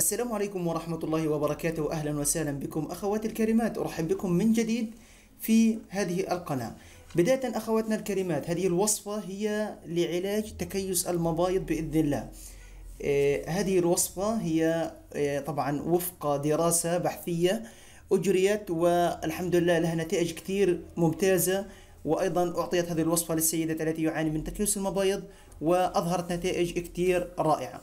السلام عليكم ورحمة الله وبركاته أهلا وسهلا بكم أخواتي الكريمات أرحب بكم من جديد في هذه القناة بداية أخواتنا الكريمات هذه الوصفة هي لعلاج تكيس المبايض بإذن الله آه، هذه الوصفة هي آه، طبعا وفق دراسة بحثية أجريت والحمد لله لها نتائج كثير ممتازة وأيضا أعطيت هذه الوصفة للسيدات التي يعاني من تكيس المبايض وأظهرت نتائج كثير رائعة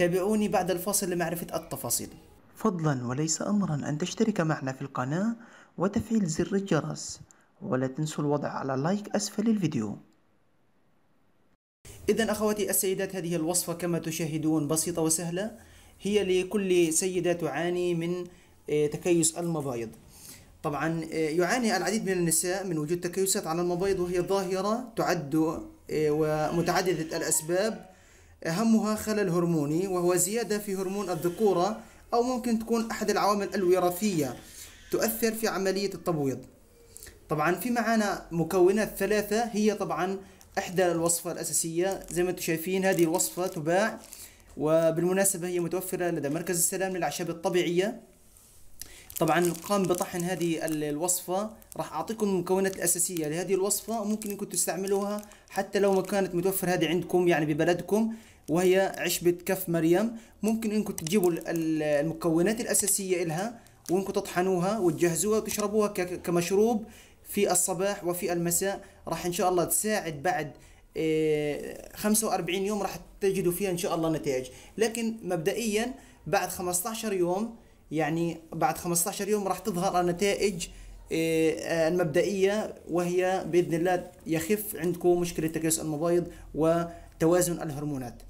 تابعوني بعد الفاصل لمعرفة التفاصيل فضلا وليس أمرا أن تشترك معنا في القناة وتفعيل زر الجرس ولا تنسوا الوضع على لايك أسفل الفيديو إذا أخواتي السيدات هذه الوصفة كما تشاهدون بسيطة وسهلة هي لكل سيدة تعاني من آه، تكيس المبايض طبعا آه، يعاني العديد من النساء من وجود تكيسات على المبايض وهي ظاهرة تعد آه، ومتعددة الأسباب أهمها خلل هرموني وهو زيادة في هرمون الذكورة أو ممكن تكون أحد العوامل الوراثية تؤثر في عملية التبويض طبعا في معانا مكونات ثلاثة هي طبعا إحدى الوصفة الأساسية زي ما أنتم شايفين هذه الوصفة تباع وبالمناسبة هي متوفرة لدى مركز السلام للأعشاب الطبيعية طبعا قام بطحن هذه الوصفة راح أعطيكم المكونات الأساسية لهذه الوصفة ممكن أنكم تستعملوها حتى لو ما كانت متوفرة هذه عندكم يعني ببلدكم وهي عشبة كف مريم ممكن انكم تجيبوا المكونات الأساسية إلها وانكم تطحنوها وتجهزوها وتشربوها كمشروب في الصباح وفي المساء راح ان شاء الله تساعد بعد 45 آه، يوم راح تجدوا فيها ان شاء الله نتائج لكن مبدئيا بعد 15 يوم يعني بعد 15 يوم راح تظهر النتائج آه، المبدئية وهي بإذن الله يخف عندكم مشكلة تكيس المبايض وتوازن الهرمونات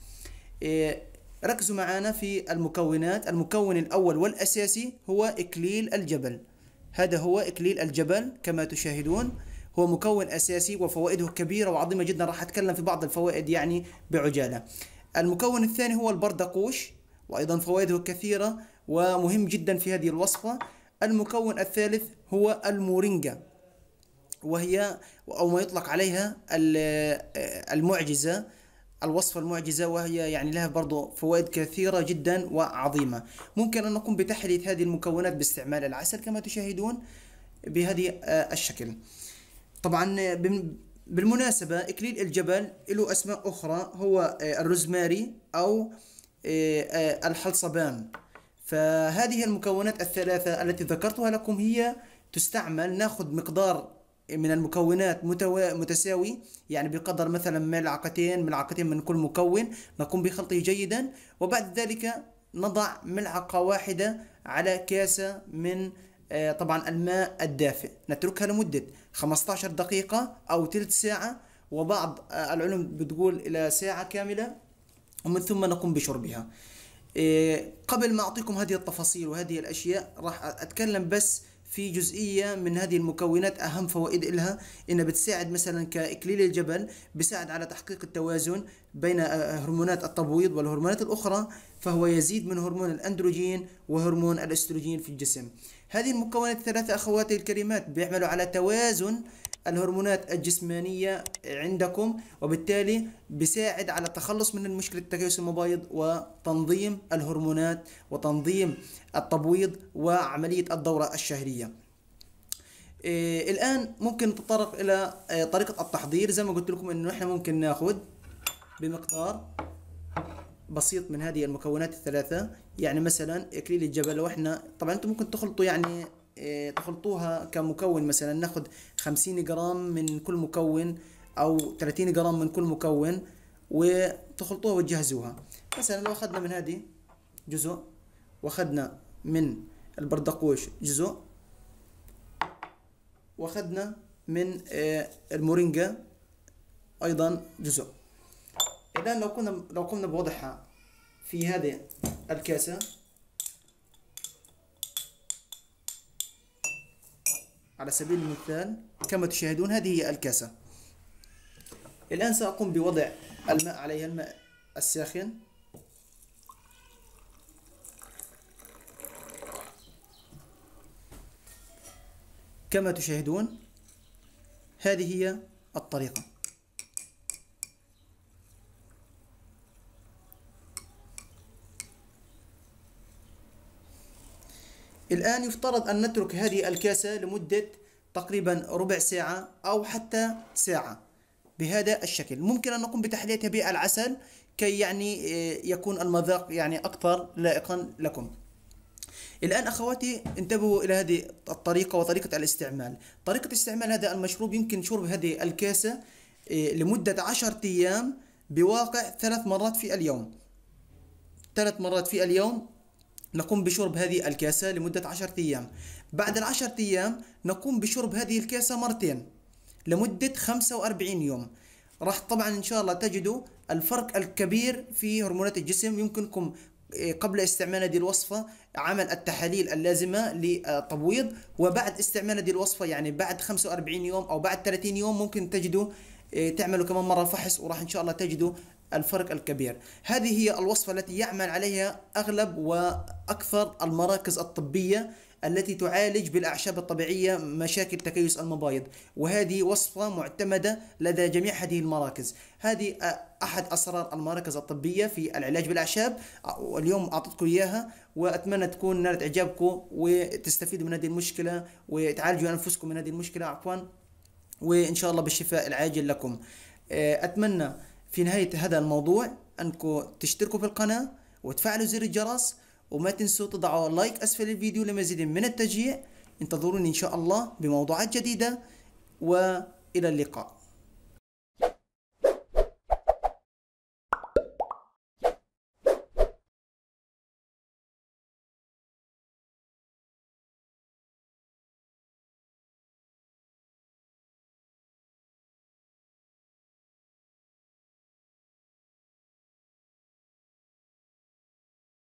إيه، ركزوا معنا في المكونات المكون الأول والأساسي هو إكليل الجبل هذا هو إكليل الجبل كما تشاهدون هو مكون أساسي وفوائده كبيرة وعظيمة جدا راح أتكلم في بعض الفوائد يعني بعجالة المكون الثاني هو البردقوش وأيضا فوائده كثيرة ومهم جدا في هذه الوصفة المكون الثالث هو المورينجا وهي أو ما يطلق عليها المعجزة الوصفة المعجزة وهي يعني لها برضو فوائد كثيرة جدا وعظيمة ممكن أن نقوم بتحلية هذه المكونات باستعمال العسل كما تشاهدون بهذه آه، الشكل طبعا بالمناسبة إكليل الجبل له أسماء أخرى هو آه، الرزماري أو آه، الحلصبان فهذه المكونات الثلاثة التي ذكرتها لكم هي تستعمل ناخذ مقدار من المكونات متوا... متساوي يعني بقدر مثلا ملعقتين ملعقتين من كل مكون نقوم بخلطه جيدا وبعد ذلك نضع ملعقة واحدة على كاسة من آه، طبعا الماء الدافئ نتركها لمدة 15 دقيقة أو ثلث ساعة وبعض آه، العلوم بتقول إلى ساعة كاملة ومن ثم نقوم بشربها آه، قبل ما أعطيكم هذه التفاصيل وهذه الأشياء راح أتكلم بس في جزئية من هذه المكونات أهم فوائد إلها إنها بتساعد مثلا كإكليل الجبل بيساعد على تحقيق التوازن بين آه، آه، هرمونات التبويض والهرمونات الأخرى فهو يزيد من هرمون الأندروجين وهرمون الأستروجين في الجسم هذه المكونات الثلاثة أخواتي الكريمات بيعملوا على توازن الهرمونات الجسمانية عندكم وبالتالي بيساعد على التخلص من مشكلة التكيس المبايض وتنظيم الهرمونات وتنظيم التبويض وعملية الدورة الشهرية إيه الآن ممكن نتطرق إلى إيه طريقة التحضير زي ما قلت لكم إنه إحنا ممكن ناخد بمقدار بسيط من هذه المكونات الثلاثة يعني مثلا إكليل الجبل لو إحنا طبعا أنتم ممكن تخلطوا يعني آه، تخلطوها كمكون مثلا ناخد 50 جرام من كل مكون او 30 جرام من كل مكون وتخلطوها وتجهزوها مثلا لو اخذنا من هذه جزء واخذنا من البردقوش جزء واخذنا من آه، المورينجا ايضا جزء الان لو كنا لو قمنا بوضعها في هذه الكاسه على سبيل المثال كما تشاهدون هذه هي الكاسة الآن سأقوم بوضع الماء عليها الماء الساخن كما تشاهدون هذه هي الطريقة الآن يفترض أن نترك هذه الكاسة لمدة تقريبا ربع ساعة أو حتى ساعة بهذا الشكل ممكن أن نقوم بتحليتها بالعسل كي يعني آه، يكون المذاق يعني أكثر لائقا لكم الآن أخواتي انتبهوا إلى هذه الطريقة وطريقة الاستعمال طريقة استعمال هذا المشروب يمكن شرب هذه الكاسة آه، لمدة عشرة أيام بواقع ثلاث مرات في اليوم ثلاث مرات في اليوم نقوم بشرب هذه الكاسة لمدة عشرة أيام بعد العشرة أيام نقوم بشرب هذه الكاسة مرتين لمدة خمسة وأربعين يوم راح طبعا إن شاء الله تجدوا الفرق الكبير في هرمونات الجسم يمكنكم إيه، قبل استعمال هذه الوصفة عمل التحاليل اللازمة للتبويض وبعد استعمال هذه الوصفة يعني بعد 45 يوم أو بعد 30 يوم ممكن تجدوا إيه، تعملوا كمان مرة فحص وراح إن شاء الله تجدوا الفرق الكبير هذه هي الوصفة التي يعمل عليها أغلب وأكثر المراكز الطبية التي تعالج بالأعشاب الطبيعية مشاكل تكيس المبايض وهذه وصفة معتمدة لدى جميع هذه المراكز هذه أحد أسرار المراكز الطبية في العلاج بالأعشاب واليوم أعطيتكم إياها وأتمنى تكون نالت إعجابكم وتستفيدوا من هذه المشكلة وتعالجوا أنفسكم من هذه المشكلة عفوا وإن شاء الله بالشفاء العاجل لكم أتمنى في نهاية هذا الموضوع أنكم تشتركوا في القناة وتفعلوا زر الجرس وما تنسوا تضعوا لايك أسفل الفيديو لمزيد من التشجيع انتظروني إن شاء الله بموضوعات جديدة وإلى اللقاء